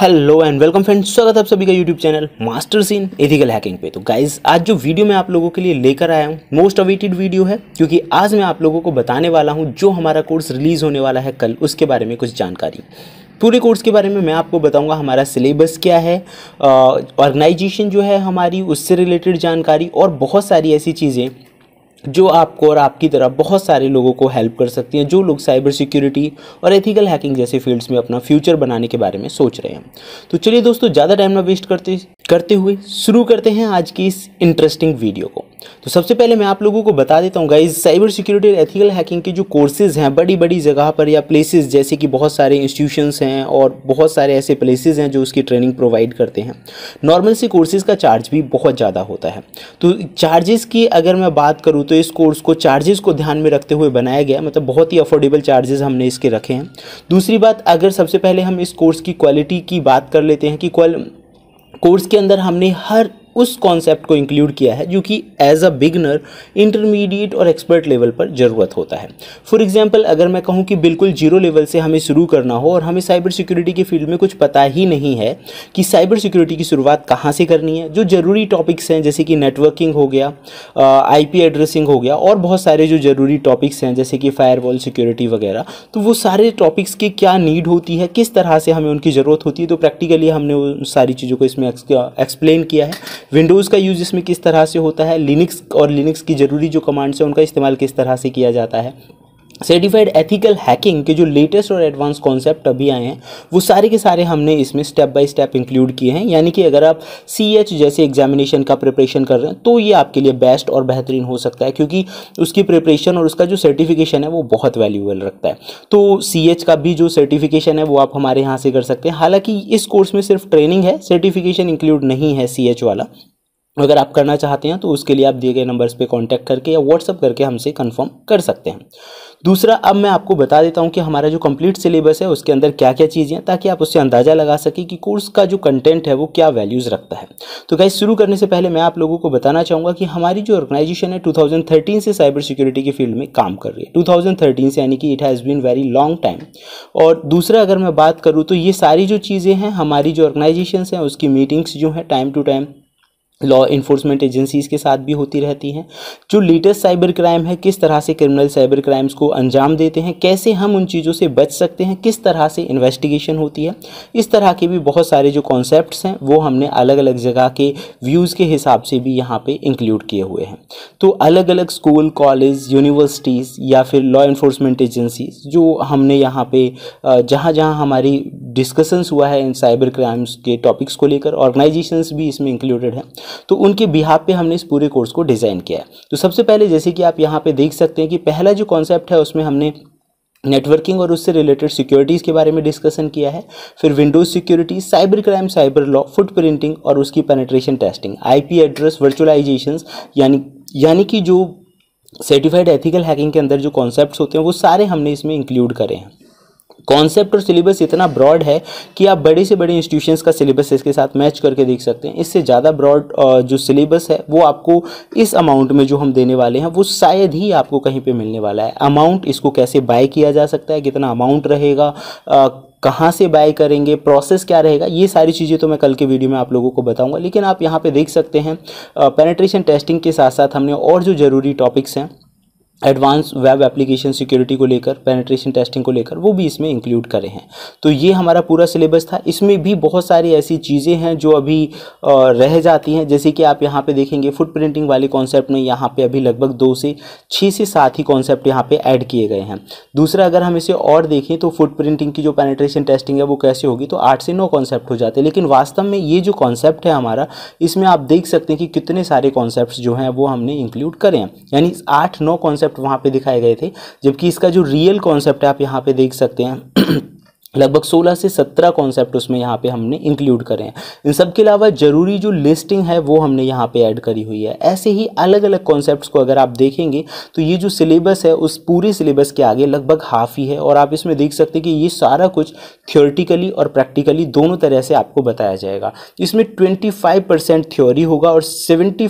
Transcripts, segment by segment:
hello and welcome friends स्वागत है आप सभी का YouTube channel masters in ethical hacking पे तो गाइज़ आज जो वीडियो मैं आप लोगों के लिए लेकर आया हूँ मोस्ट अवेटेड वीडियो है क्योंकि आज मैं आप लोगों को बताने वाला हूँ जो हमारा कोर्स रिलीज़ होने वाला है कल उसके बारे में कुछ जानकारी पूरे कोर्स के बारे में मैं आपको बताऊंगा हमारा सिलेबस क्या है ऑर्गेनाइजेशन जो है हमारी उससे रिलेटेड जानकारी और बहुत सारी ऐसी चीज़ें जो आपको और आपकी तरह बहुत सारे लोगों को हेल्प कर सकती हैं जो लोग साइबर सिक्योरिटी और एथिकल हैकिंग जैसे फील्ड्स में अपना फ्यूचर बनाने के बारे में सोच रहे हैं तो चलिए दोस्तों ज़्यादा टाइम ना वेस्ट करते करते हुए शुरू करते हैं आज की इस इंटरेस्टिंग वीडियो को तो सबसे पहले मैं आप लोगों को बता देता हूँ गाइज साइबर सिक्योरिटी और एथिकल हैकिंग के जो कोर्सेज़ हैं बड़ी बड़ी जगह पर या प्लेसेस जैसे कि बहुत सारे इंस्टीट्यूशंस हैं और बहुत सारे ऐसे प्लेसेस हैं जो उसकी ट्रेनिंग प्रोवाइड करते हैं नॉर्मल से कोर्सेज़ का चार्ज भी बहुत ज़्यादा होता है तो चार्जेस की अगर मैं बात करूँ तो इस कोर्स को चार्जेस को ध्यान में रखते हुए बनाया गया मतलब बहुत ही अफोर्डेबल चार्जेस हमने इसके रखे हैं दूसरी बात अगर सबसे पहले हम इस कोर्स की क्वालिटी की बात कर लेते हैं कि कोर्स के अंदर हमने हर उस कॉन्सेप्ट को इंक्लूड किया है जो कि एज अ बिगनर इंटरमीडिएट और एक्सपर्ट लेवल पर ज़रूरत होता है फॉर एग्जाम्पल अगर मैं कहूँ कि बिल्कुल जीरो लेवल से हमें शुरू करना हो और हमें साइबर सिक्योरिटी के फील्ड में कुछ पता ही नहीं है कि साइबर सिक्योरिटी की शुरुआत कहाँ से करनी है जो ज़रूरी टॉपिक्स हैं जैसे कि नेटवर्किंग हो गया आई एड्रेसिंग हो गया और बहुत सारे जो ज़रूरी टॉपिक्स हैं जैसे कि फायर सिक्योरिटी वगैरह तो वो सारे टॉपिक्स की क्या नीड होती है किस तरह से हमें उनकी ज़रूरत होती है तो प्रैक्टिकली हमने उन सारी चीज़ों को इसमें एक्सप्लेन किया है विंडोज़ का यूज़ इसमें किस तरह से होता है लिनिक्स और लिनिक्स की ज़रूरी जो कमांड्स हैं उनका इस्तेमाल किस तरह से किया जाता है सर्टिफाइड एथिकल हैकिंग के जो लेटेस्ट और एडवांस कॉन्सेप्ट अभी आए हैं वो सारे के सारे हमने इसमें स्टेप बाय स्टेप इंक्लूड किए हैं यानी कि अगर आप सी एच जैसे एग्जामिनेशन का प्रिपरेशन कर रहे हैं तो ये आपके लिए बेस्ट और बेहतरीन हो सकता है क्योंकि उसकी प्रिपरेशन और उसका जो सर्टिफिकेशन है वो बहुत वैल्यूबल रखता है तो सी एच का भी जो सर्टिफिकेशन है वो आप हमारे यहाँ से कर सकते हैं हालाँकि इस कोर्स में सिर्फ ट्रेनिंग है सर्टिफिकेशन इंक्लूड नहीं है सी एच वाला अगर आप करना चाहते हैं तो उसके लिए आप दिए गए नंबर्स पे कांटेक्ट करके या व्हाट्सअप करके हमसे कंफर्म कर सकते हैं दूसरा अब मैं आपको बता देता हूं कि हमारा जो कंप्लीट सिलेबस है उसके अंदर क्या क्या चीज़ें हैं ताकि आप उससे अंदाज़ा लगा सकें कि कोर्स का जो कंटेंट है वो क्या वैल्यूज़ रखता है तो गाइस शुरू करने से पहले मैं आप लोगों को बताना चाहूँगा कि हमारी जो ऑर्गेनाइजेशन है टू से साइबर सिक्योरिटी के फील्ड में काम कर रही है टू से यानी कि it has been very long time और दूसरा अगर मैं बात करूँ तो ये सारी जो चीज़ें हैं हमारी जो ऑर्गेनाइजेशन हैं उसकी मीटिंग्स जो हैं time to time law enforcement agencies के साथ भी होती रहती हैं जो लेटेस्ट साइबर क्राइम है किस तरह से क्रिमिनल साइबर क्राइम्स को अंजाम देते हैं कैसे हम उन चीज़ों से बच सकते हैं किस तरह से इन्वेस्टिगेशन होती है इस तरह के भी बहुत सारे जो कॉन्सेप्ट्स हैं वो हमने अलग अलग जगह के व्यूज़ के हिसाब से भी यहाँ पर इंक्लूड किए हुए हैं तो अलग अलग स्कूल कॉलेज यूनिवर्सिटीज़ या फिर लॉ इन्फोर्समेंट एजेंसीज जो हमने यहाँ पर जहाँ जहाँ हमारी डिस्कशंस हुआ है इन साइबर क्राइम्स के टॉपिक्स को लेकर ऑर्गेनाइजेशंस भी इसमें इंक्लूडेड हैं तो उनके बिहाब पे हमने इस पूरे कोर्स को डिज़ाइन किया है तो सबसे पहले जैसे कि आप यहाँ पे देख सकते हैं कि पहला जो कॉन्सेप्ट है उसमें हमने नेटवर्किंग और उससे रिलेटेड सिक्योरिटीज़ के बारे में डिस्कशन किया है फिर Windows security cyber crime cyber law foot printing और उसकी penetration testing IP address virtualisation यानी यानी कि जो सर्टिफाइड एथिकल हैकिंग के अंदर जो कॉन्सेप्ट्स होते हैं वो सारे हमने इसमें इंक्लूड करे हैं कॉन्सेप्ट और सिलेबस इतना ब्रॉड है कि आप बड़े से बड़े इंस्टीट्यूशंस का सिलेबस इसके साथ मैच करके देख सकते हैं इससे ज़्यादा ब्रॉड जो सिलेबस है वो आपको इस अमाउंट में जो हम देने वाले हैं वो शायद ही आपको कहीं पे मिलने वाला है अमाउंट इसको कैसे बाय किया जा सकता है कितना अमाउंट रहेगा आ, कहाँ से बाय करेंगे प्रोसेस क्या रहेगा ये सारी चीज़ें तो मैं कल के वीडियो में आप लोगों को बताऊंगा लेकिन आप यहाँ पे देख सकते हैं पेनेट्रेशन टेस्टिंग के साथ साथ हमने और जो ज़रूरी टॉपिक्स हैं एडवांस वेब एप्लीकेशन सिक्योरिटी को लेकर पेनेट्रेशन टेस्टिंग को लेकर वो भी इसमें इंक्लूड करे हैं तो ये हमारा पूरा सिलेबस था इसमें भी बहुत सारी ऐसी चीज़ें हैं जो अभी रह जाती हैं जैसे कि आप यहाँ पे देखेंगे फुट प्रिंटिंग वाले कॉन्सेप्ट में यहाँ पे अभी लगभग दो से छः से सात ही कॉन्सेप्ट यहाँ पर ऐड किए गए हैं दूसरा अगर हम इसे और देखें तो फुट प्रिंटिंग की जो पेनेट्रेशन टेस्टिंग है वो कैसे होगी तो आठ से नौ कॉन्सेप्ट हो जाते हैं लेकिन वास्तव में ये जो कॉन्सेप्ट है हमारा इसमें आप देख सकते हैं कि कितने सारे कॉन्सेप्ट जो हैं वो हमने इंक्लूड करें यानी आठ नौ कॉन्सेप्ट कॉन्सेप्ट वहाँ पे दिखाए गए थे जबकि इसका जो रियल कॉन्सेप्ट है आप यहाँ पे देख सकते हैं लगभग 16 से 17 कॉन्सेप्ट उसमें यहाँ पे हमने इंक्लूड करे हैं इन सब के अलावा ज़रूरी जो लिस्टिंग है वो हमने यहाँ पे ऐड करी हुई है ऐसे ही अलग अलग कॉन्सेप्ट्स को अगर आप देखेंगे तो ये जो सिलेबस है उस पूरे सिलेबस के आगे लगभग हाफ ही है और आप इसमें देख सकते हैं कि ये सारा कुछ थियोरटिकली और प्रैक्टिकली दोनों तरह से आपको बताया जाएगा इसमें ट्वेंटी थ्योरी होगा और सेवेंटी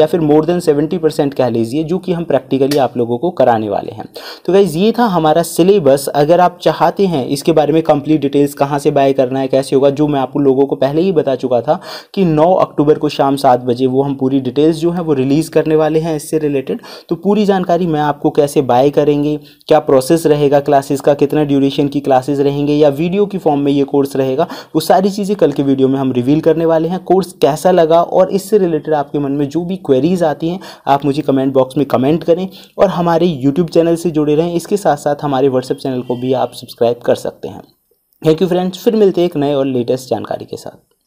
या फिर मोर देन सेवेंटी कह लीजिए जो कि हम प्रैक्टिकली आप लोगों को कराने वाले हैं तो गाइज़ ये था हमारा सिलेबस अगर आप चाहते हैं इसके बारे बारे में कंप्लीट डिटेल्स कहाँ से बाय करना है कैसे होगा जो मैं आपको लोगों को पहले ही बता चुका था कि 9 अक्टूबर को शाम सात बजे वो हम पूरी डिटेल्स जो है वो रिलीज़ करने वाले हैं इससे रिलेटेड तो पूरी जानकारी मैं आपको कैसे बाय करेंगे क्या प्रोसेस रहेगा क्लासेस का कितना ड्यूरेशन की क्लासेस रहेंगे या वीडियो की फॉर्म में ये कोर्स रहेगा वो सारी चीज़ें कल के वीडियो में हम रिवील करने वाले हैं कोर्स कैसा लगा और इससे रिलेटेड आपके मन में जो भी क्वेरीज आती हैं आप मुझे कमेंट बॉक्स में कमेंट करें और हमारे यूट्यूब चैनल से जुड़े रहें इसके साथ साथ हमारे व्हाट्सएप चैनल को भी आप सब्सक्राइब कर सकते हैं थैंक यू फ्रेंड्स फिर मिलते हैं एक नए और लेटेस्ट जानकारी के साथ